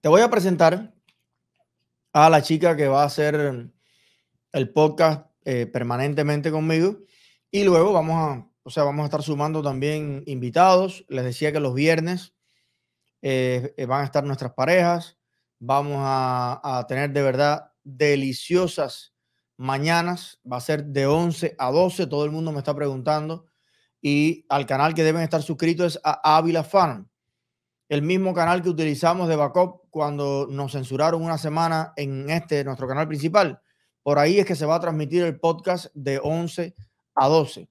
Te voy a presentar a la chica que va a hacer el podcast eh, permanentemente conmigo y luego vamos a, o sea, vamos a estar sumando también invitados. Les decía que los viernes eh, eh, van a estar nuestras parejas. Vamos a, tener de verdad deliciosas mañanas. Va a ser de 11 a 12. Todo el mundo me está preguntando. Y al canal que deben estar suscritos es a Ávila Farm el mismo canal que utilizamos de backup cuando nos censuraron una semana en este, nuestro canal principal. Por ahí es que se va a transmitir el podcast de 11 a 12.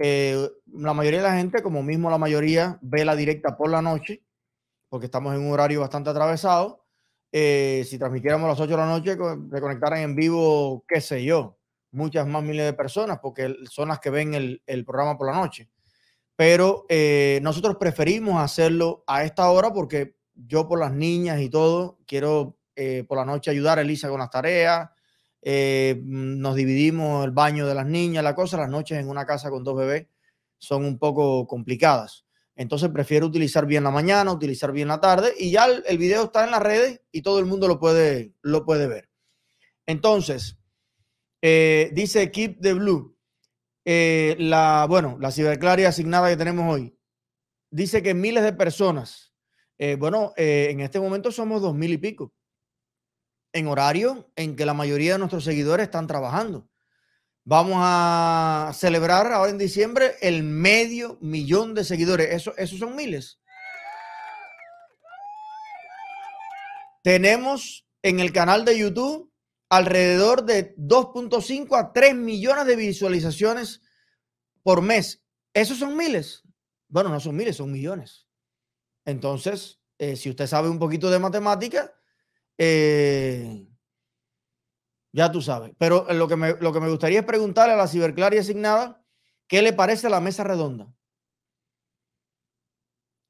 Eh, la mayoría de la gente, como mismo la mayoría, ve la directa por la noche, porque estamos en un horario bastante atravesado. Eh, si transmitiéramos a las 8 de la noche, se conectaran en vivo, qué sé yo, muchas más miles de personas, porque son las que ven el programa por la noche pero eh, nosotros preferimos hacerlo a esta hora porque yo por las niñas y todo, quiero eh, por la noche ayudar a Elisa con las tareas, eh, mm, nos dividimos el baño de las niñas, la cosa, las noches en una casa con dos bebés son un poco complicadas. Entonces prefiero utilizar bien la mañana, utilizar bien la tarde y ya el, video está en las redes y todo el mundo lo puede, lo puede ver. Entonces, dice Keep the Blue, eh, la, bueno, la ciberclaria asignada que tenemos hoy, dice que miles de personas, eh, bueno, eh, en este momento somos dos mil y pico, en horario en que la mayoría de nuestros seguidores están trabajando. Vamos a celebrar ahora en diciembre el medio millón de seguidores. Eso, esos son miles. Tenemos en el canal de YouTube alrededor de 2.5 a 3 millones de visualizaciones por mes. ¿Esos son miles? Bueno, no son miles, son millones. Entonces, eh, si usted sabe un poquito de matemática, eh, ya tú sabes. Pero lo que, me, lo que me gustaría es preguntarle a la ciberclaria asignada, ¿qué le parece a la mesa redonda?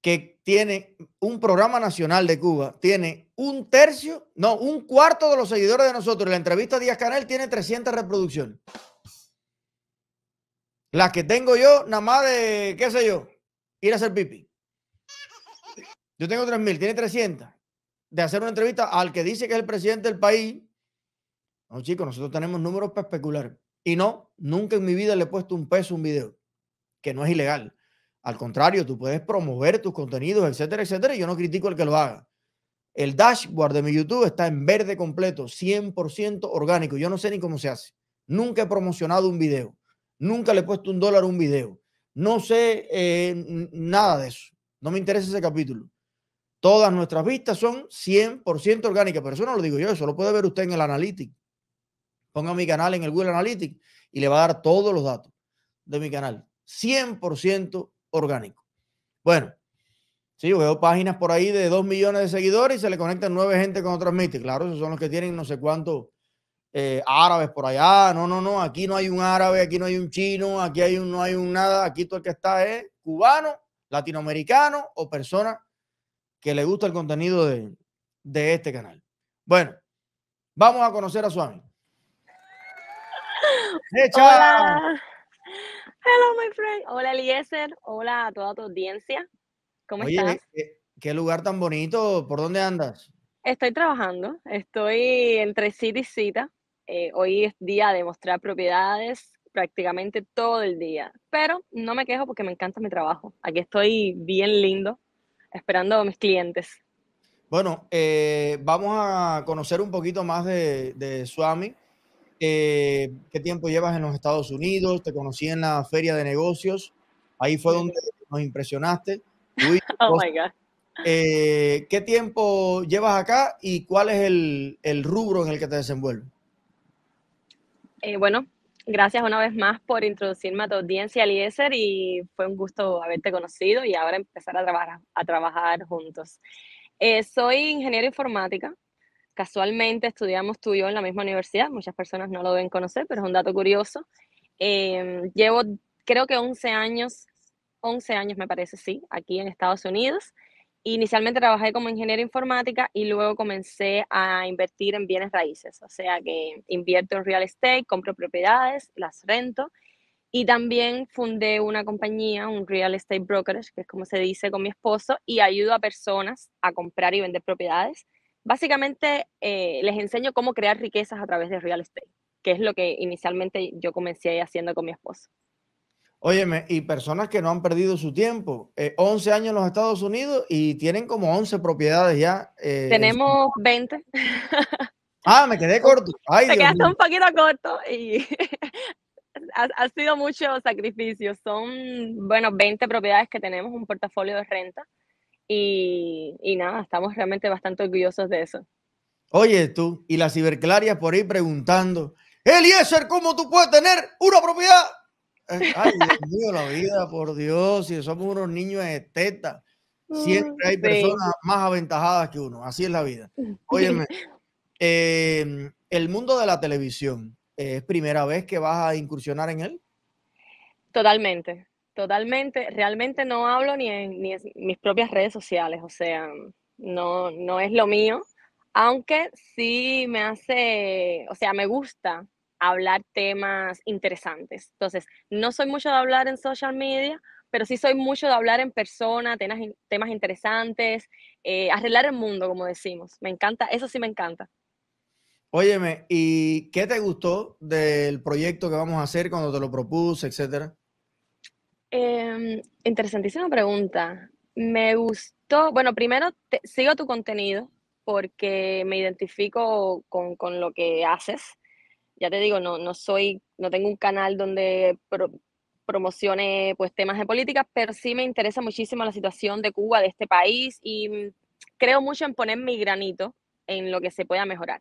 ¿Qué, tiene un programa nacional de Cuba, tiene un tercio, no, un cuarto de los seguidores de nosotros. La entrevista a Díaz Canel tiene 300 reproducciones. Las que tengo yo, nada más de, qué sé yo, ir a hacer pipi. Yo tengo 3.000, tiene 300. De hacer una entrevista al que dice que es el presidente del país. No, chicos, nosotros tenemos números para especular. Y no, nunca en mi vida le he puesto un peso a un video, que no es ilegal. Al contrario, tú puedes promover tus contenidos, etcétera, etcétera. yo no critico el que lo haga. El dashboard de mi YouTube está en verde completo, 100% orgánico. Yo no sé ni cómo se hace. Nunca he promocionado un video. Nunca le he puesto un dólar a un video. No sé eh, nada de eso. No me interesa ese capítulo. Todas nuestras vistas son 100% orgánicas, pero eso no lo digo yo, eso lo puede ver usted en el Analytics. Ponga mi canal en el Google Analytics y le va a dar todos los datos de mi canal. 100% orgánico. Bueno, sí, yo veo páginas por ahí de 2 millones de seguidores y se le conectan nueve gente con otros transmite. Claro, esos son los que tienen no sé cuántos eh, árabes por allá. No, no, no, aquí no hay un árabe, aquí no hay un chino, aquí hay un, no hay un nada. Aquí todo el que está es cubano, latinoamericano o persona que le gusta el contenido de, este canal. Bueno, vamos a conocer a Suami my friend. Hola, Eliezer. Hola a toda tu audiencia. ¿Cómo estás? Qué, eh, qué lugar tan bonito. ¿Por dónde andas? Estoy trabajando. Estoy entre cita y cita. Eh, hoy es día de mostrar propiedades prácticamente todo el día. Pero no me quejo porque me encanta mi trabajo. Aquí estoy bien lindo, esperando a mis clientes. Bueno, eh, vamos a conocer un poquito más de, de Swami. Eh, qué tiempo llevas en los Estados Unidos, te conocí en la feria de negocios, ahí fue donde nos impresionaste. Oh, eh, ¿Qué tiempo llevas acá y cuál es el, rubro en el que te desenvuelves? Eh, bueno, gracias una vez más por introducirme a tu audiencia, Eliezer, y fue un gusto haberte conocido y ahora empezar a trabajar, juntos. soy ingeniero informática, casualmente estudiamos tú y yo en la misma universidad, muchas personas no lo deben conocer, pero es un dato curioso. Em, llevo creo que 11 años, 11 años me parece, sí, aquí en Estados Unidos. Inicialmente trabajé como ingeniera informática y luego comencé a invertir en bienes raíces, o sea que invierto en real estate, compro propiedades, las rento y también fundé una compañía, un real estate brokerage, que es como se dice con mi esposo, y ayudo a personas a comprar y vender propiedades Básicamente eh, les enseño cómo crear riquezas a través de real estate, que es lo que inicialmente yo comencé haciendo con mi esposo. Óyeme, y personas que no han perdido su tiempo, 11 eh, años en los Estados Unidos y tienen como 11 propiedades ya. Eh, tenemos 20. Ah, me quedé corto. Ay, Te quedaste un poquito corto y ha, ha, sido mucho sacrificio. Son, bueno, 20 propiedades que tenemos, un portafolio de renta y, nada, estamos realmente bastante orgullosos de eso. Oye, tú, y la ciberclaria por ahí preguntando, Eliezer, ¿cómo tú puedes tener una propiedad? Eh, ay, Dios mío, la vida, por Dios, si somos unos niños estetas, siempre hay mm, personas más aventajadas que uno, así es la vida. Óyeme, em, el mundo de la televisión, ¿es primera vez que vas a incursionar en él? Totalmente, Totalmente, realmente no hablo ni en, mis propias redes sociales, o sea, no, no es lo mío, aunque sí me hace, o sea, me gusta hablar temas interesantes. Entonces, no soy mucho de hablar en social media, pero sí soy mucho de hablar en persona, temas, interesantes, eh, arreglar el mundo, como decimos. Me encanta, eso sí me encanta. Óyeme, ¿y qué te gustó del proyecto que vamos a hacer cuando te lo propuse, etcétera? Em, interesantísima pregunta. Me gustó, bueno, primero sigo tu contenido porque me identifico con, lo que haces. Ya te digo, no, soy, no tengo un canal donde promocione pues temas de política, pero sí me interesa muchísimo la situación de Cuba, de este país, y creo mucho en poner mi granito en lo que se pueda mejorar.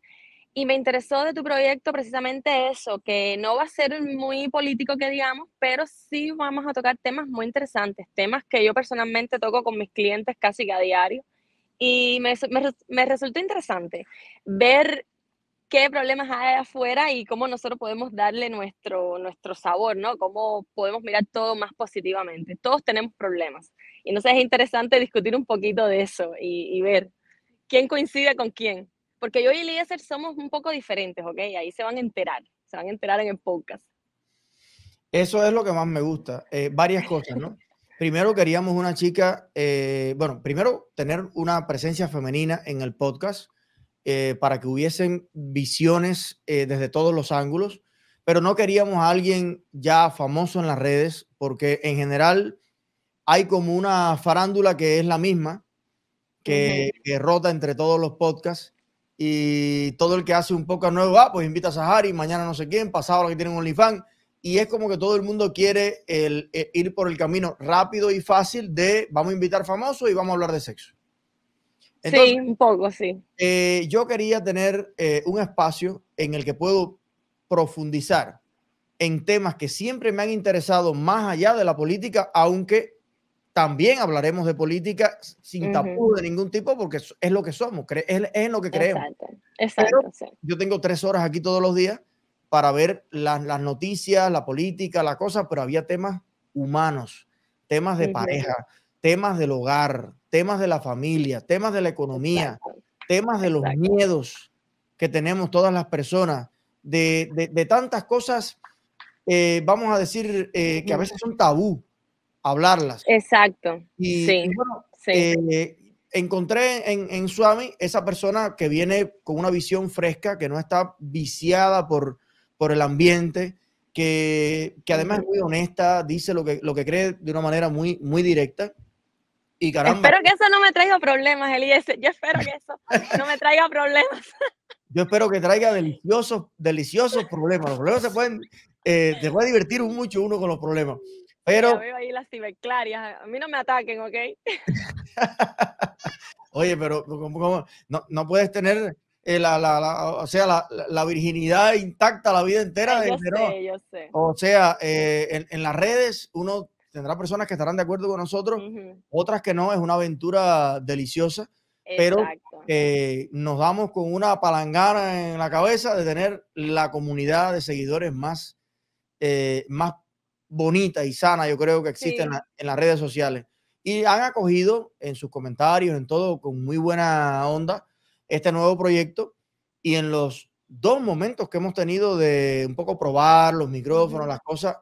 Y me interesó de tu proyecto precisamente eso, que no va a ser muy político que digamos, pero sí vamos a tocar temas muy interesantes, temas que yo personalmente toco con mis clientes casi que a diario. Y me, me, resultó interesante ver qué problemas hay afuera y cómo nosotros podemos darle nuestro, nuestro sabor, ¿no? Cómo podemos mirar todo más positivamente. Todos tenemos problemas. Y entonces es interesante discutir un poquito de eso y, y ver quién coincide con quién. Porque yo y Eliezer somos un poco diferentes, ¿ok? Ahí se van a enterar, se van a enterar en el podcast. Eso es lo que más me gusta. Eh, varias cosas, ¿no? primero queríamos una chica, eh, bueno, primero tener una presencia femenina en el podcast eh, para que hubiesen visiones desde todos los ángulos, pero no queríamos a alguien ya famoso en las redes, porque en general hay como una farándula que es la misma, que, que rota entre todos los podcasts y todo el que hace un poco nuevo, ah, pues invita a Sahari, mañana no sé quién, pasado lo que tienen OnlyFans, y es como que todo el mundo quiere eh, ir por el camino rápido y fácil de vamos a invitar famosos y vamos a hablar de sexo. sí, un poco, sí. Eh, yo quería tener eh, un espacio en el que puedo profundizar en temas que siempre me han interesado más allá de la política, aunque también hablaremos de política sin tabú de ningún tipo porque es lo que somos, es, lo que creemos. Yo tengo tres horas aquí todos los días para ver las, noticias, la política, la cosa, pero había temas humanos, temas de pareja, temas del hogar, temas de la familia, temas de la economía, temas de los miedos que tenemos todas las personas, de, tantas cosas, eh, vamos a decir, eh, que a veces son tabú, hablarlas. Exacto. sí. Eh, encontré en, en Swami esa persona que viene con una visión fresca, que no está viciada por, por el ambiente, que, además es muy honesta, dice lo que, lo que cree de una manera muy, muy directa. Y caramba. Espero que eso no me traiga problemas, Elías. Yo espero que eso no me traiga problemas. Yo espero que traiga deliciosos, deliciosos problemas. Los problemas se pueden, eh, divertir mucho uno con los problemas. Pero. ahí las ciberclarias. A mí no me ataquen, ¿ok? Oye, pero No, puedes tener eh, la, o sea, la, virginidad intacta la vida entera. sé, yo sé. O sea, eh, en, las redes uno tendrá personas que estarán de acuerdo con nosotros, otras que no, es una aventura deliciosa, pero nos damos con una palangana en la cabeza de tener la comunidad de seguidores más, eh, más bonita y sana, yo creo que existen en, las redes sociales. Y han acogido en sus comentarios, en todo, con muy buena onda, este nuevo proyecto. Y en los dos momentos que hemos tenido de un poco probar los micrófonos, las cosas,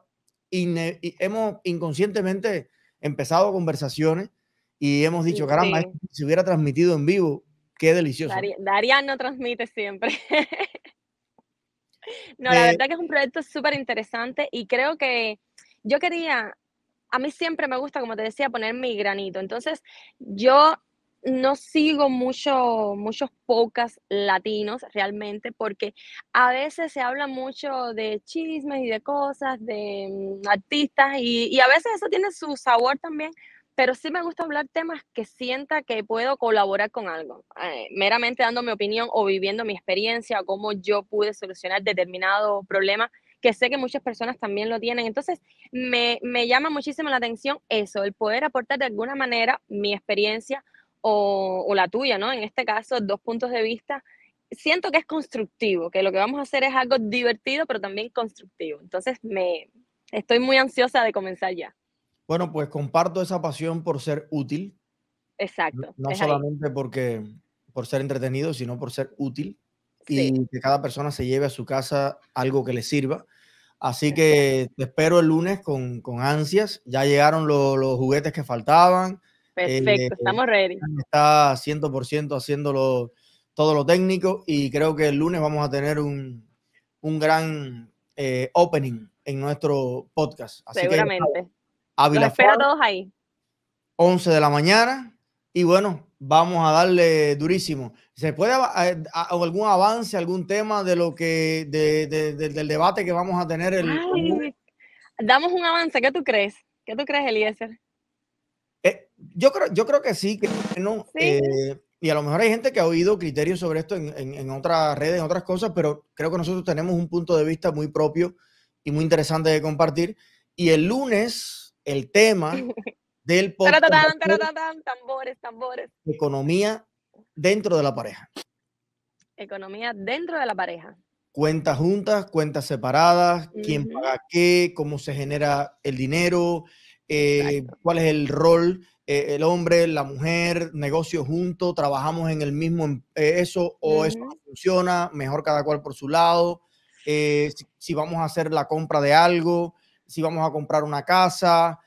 y hemos inconscientemente empezado conversaciones y hemos dicho, caramba, si hubiera transmitido en vivo, qué delicioso. Dar no transmite siempre. no, la eh verdad que es un proyecto súper interesante y creo que yo quería, a mí siempre me gusta, como te decía, poner mi granito. Entonces, yo no sigo mucho, muchos pocas latinos realmente, porque a veces se habla mucho de chismes y de cosas, de mm, artistas, y, a veces eso tiene su sabor también, pero sí me gusta hablar temas que sienta que puedo colaborar con algo, eh, meramente dando mi opinión o viviendo mi experiencia, cómo yo pude solucionar determinado problema que sé que muchas personas también lo tienen. Entonces, me, llama muchísimo la atención eso, el poder aportar de alguna manera mi experiencia o, la tuya, ¿no? En este caso, dos puntos de vista siento que es constructivo, que lo que vamos a hacer es algo divertido, pero también constructivo. Entonces, me estoy muy ansiosa de comenzar ya. Bueno, pues comparto esa pasión por ser útil. Exacto. No solamente porque por ser entretenido, sino por ser útil y que cada persona se lleve a su casa algo que le sirva. Así que te espero el lunes con, ansias. Ya llegaron los juguetes que faltaban. Perfecto, eh, estamos ready. Está 100% haciéndolo todo lo técnico y creo que el lunes vamos a tener un, gran eh, opening en nuestro podcast. Seguramente. Los espero todos ahí. 11 de la mañana. Y bueno, vamos a darle durísimo. ¿Se puede eh, algún avance, algún tema de lo que del debate que vamos a tener? El, Ay, damos un avance, ¿qué tú crees? ¿Qué tú crees, Eliezer? Eh, yo, creo, yo creo que sí, que no. Eh, y a lo mejor hay gente que ha oído criterios sobre esto en, en, otras redes, en otras cosas, pero creo que nosotros tenemos un punto de vista muy propio y muy interesante de compartir. Y el lunes, el tema del tambores, tambores. Economía dentro de la pareja. Economía dentro de la pareja. Cuentas juntas, cuentas separadas, quién paga qué, cómo se genera el dinero, eh, cuál es el rol, eh, el hombre, la mujer, negocio junto, trabajamos en el mismo em, eh, eso o eso no funciona, mejor cada cual por su lado, si, vamos a hacer la compra de algo, si vamos a comprar una casa,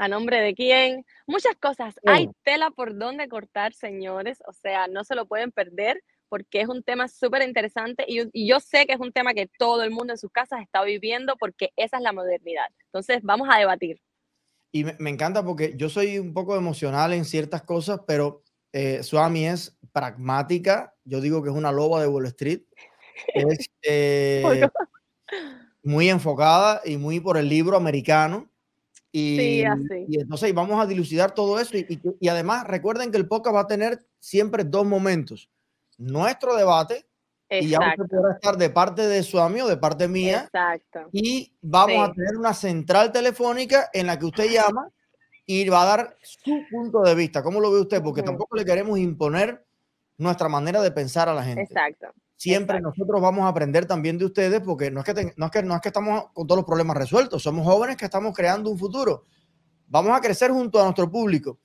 a nombre de quién, muchas cosas. Hay tela por donde cortar, señores, o sea, no se lo pueden perder porque es un tema súper interesante y yo, sé que es un tema que todo el mundo en sus casas está viviendo porque esa es la modernidad. Entonces, vamos a debatir. Y me, encanta porque yo soy un poco emocional en ciertas cosas, pero eh, Suami es pragmática. Yo digo que es una loba de Wall Street. Es eh, muy enfocada y muy por el libro americano. Y, entonces vamos a dilucidar todo eso. Y, además, recuerden que el Poca va a tener siempre dos momentos. Nuestro debate, y ya usted podrá estar de parte de su amigo, de parte mía. Exacto. Y vamos a tener una central telefónica en la que usted llama y va a dar su punto de vista. ¿Cómo lo ve usted? Porque tampoco le queremos imponer nuestra manera de pensar a la gente. Exacto. Siempre nosotros vamos a aprender también de ustedes porque no es, que no, es que, no es que estamos con todos los problemas resueltos, somos jóvenes que estamos creando un futuro. Vamos a crecer junto a nuestro público,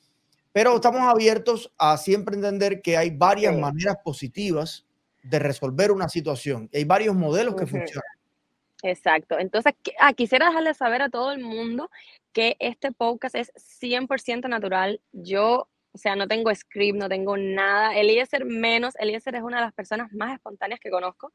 pero estamos abiertos a siempre entender que hay varias maneras positivas de resolver una situación. Hay varios modelos que funcionan. Exacto. Entonces, ah, quisiera dejarle saber a todo el mundo que este podcast es 100% natural. Yo o sea, no tengo script, no tengo nada. Eliezer menos, Eliezer es una de las personas más espontáneas que conozco,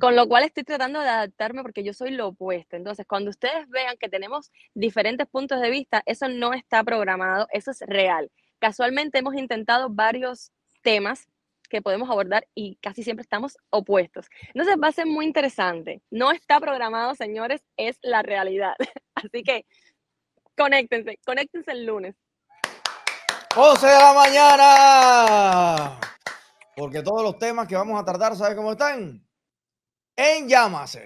con lo cual estoy tratando de adaptarme porque yo soy lo opuesto. Entonces, cuando ustedes vean que tenemos diferentes puntos de vista, eso no está programado, eso es real. Casualmente hemos intentado varios temas que podemos abordar y casi siempre estamos opuestos. Entonces va a ser muy interesante. No está programado, señores, es la realidad. Así que conéctense, conéctense el lunes. 11 de la mañana. Porque todos los temas que vamos a tratar, ¿sabes cómo están? En llamas,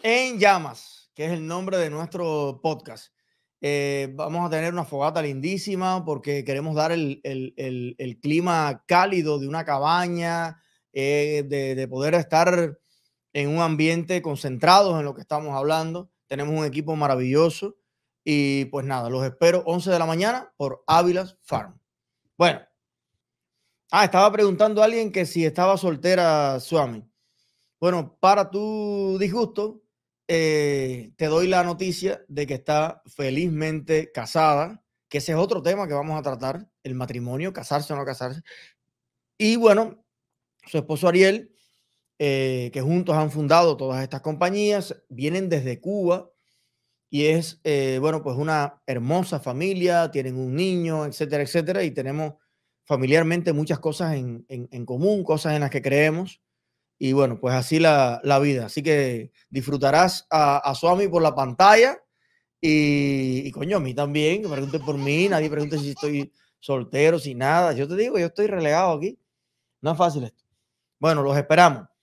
En llamas, que es el nombre de nuestro podcast. Eh, vamos a tener una fogata lindísima porque queremos dar el, clima cálido de una cabaña, eh, de, de, poder estar en un ambiente concentrados en lo que estamos hablando. Tenemos un equipo maravilloso y pues nada, los espero 11 de la mañana por Ávilas Farm. Bueno. Ah, estaba preguntando a alguien que si estaba soltera Suami. Bueno, para tu disgusto, eh, te doy la noticia de que está felizmente casada, que ese es otro tema que vamos a tratar, el matrimonio, casarse o no casarse. Y bueno, su esposo Ariel, eh, que juntos han fundado todas estas compañías, vienen desde Cuba y es, eh, bueno, pues una hermosa familia, tienen un niño, etcétera, etcétera, y tenemos familiarmente muchas cosas en, en, común, cosas en las que creemos, y bueno, pues así la, la vida. Así que disfrutarás a, a Swami por la pantalla y, coño, a mí también, que pregunten por mí, nadie pregunte si estoy soltero, si nada. Yo te digo, yo estoy relegado aquí. No es fácil esto. Bueno, los esperamos.